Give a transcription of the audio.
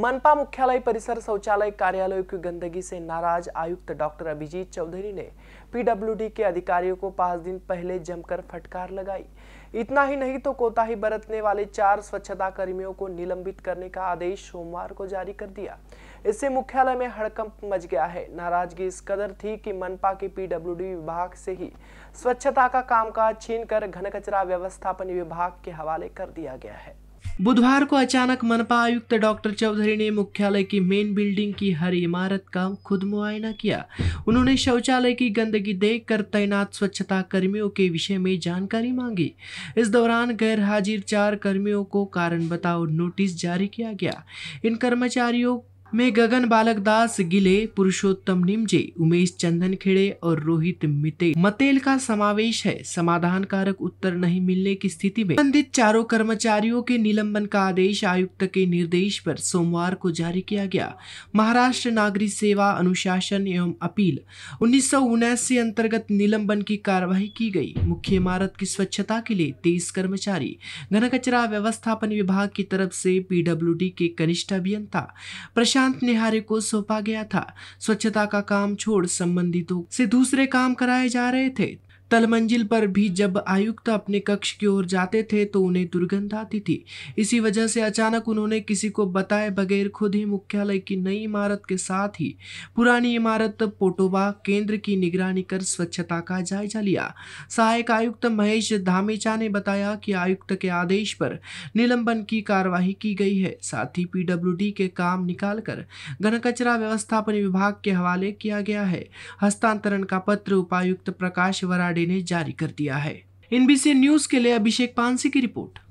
मनपा मुख्यालय परिसर शौचालय कार्यालय की गंदगी से नाराज आयुक्त डॉक्टर अभिजीत चौधरी ने पीडब्ल्यूडी के अधिकारियों को पांच दिन पहले जमकर फटकार लगाई इतना ही नहीं तो कोताही बरतने वाले चार स्वच्छता कर्मियों को निलंबित करने का आदेश सोमवार को जारी कर दिया इससे मुख्यालय में हड़कंप मच गया है नाराजगी इस कदर थी कि मनपा के पीडब्ल्यूडी विभाग से ही स्वच्छता का कामकाज छीनकर घन कचरा व्यवस्थापन विभाग के हवाले कर दिया गया है बुधवार को अचानक मनपा आयुक्त डॉक्टर चौधरी ने मुख्यालय की मेन बिल्डिंग की हर इमारत का खुद मुआयना किया उन्होंने शौचालय की गंदगी देखकर तैनात स्वच्छता कर्मियों के विषय में जानकारी मांगी इस दौरान गैर हाजिर चार कर्मियों को कारण बताओ नोटिस जारी किया गया इन कर्मचारियों में गगन बालक दास गिले पुरुषोत्तम निमजे उमेश चंदन खेड़े और रोहित मिते मतेल का समावेश है समाधान कारक उत्तर नहीं मिलने की स्थिति में संबंधित चारों कर्मचारियों के निलंबन का आदेश आयुक्त के निर्देश पर सोमवार को जारी किया गया महाराष्ट्र नागरिक सेवा अनुशासन एवं अपील उन्नीस के अंतर्गत निलंबन की कार्यवाही की गई मुख्य इमारत की स्वच्छता के लिए तेईस कर्मचारी घन कचरा व्यवस्थापन विभाग की तरफ से पीडब्ल्यूडी के कनिष्ठ अभियंता प्रशांत उपरांत निहारे को सौंपा गया था स्वच्छता का काम छोड़ संबंधितों से दूसरे काम कराए जा रहे थे तलमंजिल पर भी जब आयुक्त अपने कक्ष की ओर जाते थे तो उन्हें दुर्गंध आती थी इसी वजह से अचानक उन्होंने किसी को बताए बगैर खुद ही मुख्यालय की नई इमारत के साथ ही पुरानी इमारत पोटोबा केंद्र की निगरानी कर स्वच्छता का जायजा लिया सहायक आयुक्त महेश धामेचा ने बताया कि आयुक्त के आदेश पर निलंबन की कार्यवाही की गई है साथ ही पीडब्ल्यू के काम निकालकर घन कचरा व्यवस्थापन विभाग के हवाले किया गया है हस्तांतरण का पत्र उपायुक्त प्रकाश वराड़ ने जारी कर दिया है एनबीसी न्यूज के लिए अभिषेक पानसी की रिपोर्ट